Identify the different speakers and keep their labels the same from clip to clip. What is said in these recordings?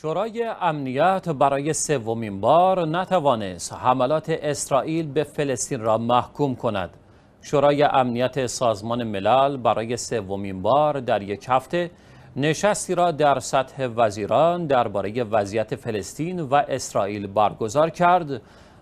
Speaker 1: شورای امنیت برای سومین بار نتوانست حملات اسرائیل به فلسطین را محکوم کند. شورای امنیت سازمان ملل برای سومین بار در یک هفته نشستی را در سطح وزیران درباره وضعیت فلسطین و اسرائیل برگزار کرد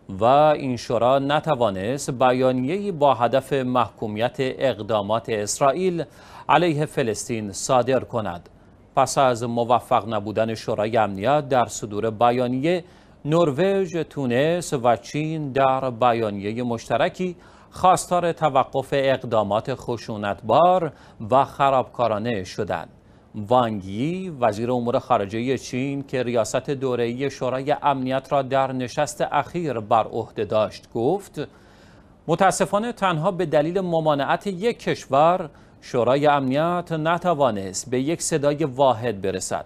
Speaker 1: و این شورا نتوانست بیانیه‌ای با هدف محکومیت اقدامات اسرائیل علیه فلسطین صادر کند. پس از موفق نبودن شورای امنیت در صدور بیانیه نروژ، تونس و چین در بیانیه مشترکی خواستار توقف اقدامات خشونتبار و خرابکارانه شدند. وانگی وزیر امور خارجه چین که ریاست دوره‌ای شورای امنیت را در نشست اخیر بر عهده داشت گفت متاسفانه تنها به دلیل ممانعت یک کشور شورای امنیت نتوانست به یک صدای واحد برسد.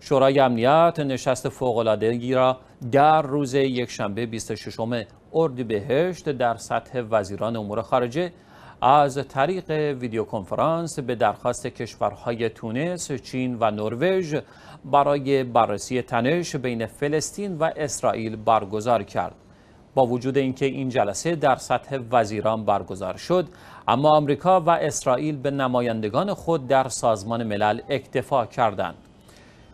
Speaker 1: شورای امنیت نشست فوقلاده را در روز یکشنبه 26 اردیبهشت در سطح وزیران امور خارجه از طریق ویدیو کنفرانس به درخواست کشورهای تونس، چین و نروژ برای بررسی تنش بین فلسطین و اسرائیل برگزار کرد. با وجود اینکه این جلسه در سطح وزیران برگزار شد اما آمریکا و اسرائیل به نمایندگان خود در سازمان ملل اکتفا کردند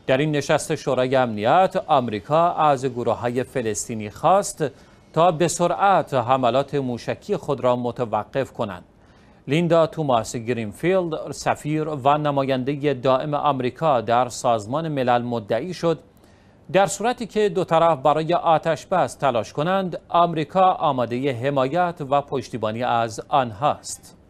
Speaker 1: در این نشست شورای امنیت آمریکا از گروه های فلسطینی خواست تا به سرعت حملات موشکی خود را متوقف کنند لیندا توماس گرینفیلد سفیر و نماینده دائم آمریکا در سازمان ملل مدعی شد در صورتی که دو طرف برای آتش بس تلاش کنند آمریکا آماده حمایت و پشتیبانی از است.